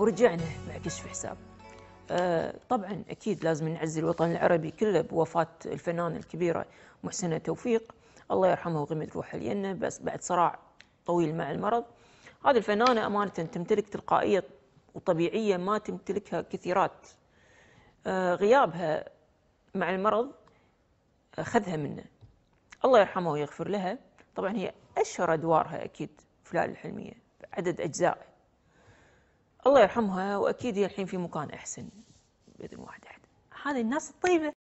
ورجعنا مع كشف حساب آه، طبعا اكيد لازم نعزي الوطن العربي كله بوفاه الفنانه الكبيره محسنه توفيق الله يرحمها وغمد روحها لينا بس بعد صراع طويل مع المرض هذه الفنانه امانه تمتلك تلقائيه وطبيعيه ما تمتلكها كثيرات آه، غيابها مع المرض اخذها آه، منه الله يرحمها ويغفر لها طبعا هي اشهر ادوارها اكيد فلان الحلميه عدد اجزاء الله يرحمها واكيد هي الحين في مكان احسن باذن واحد احد هذه الناس الطيبه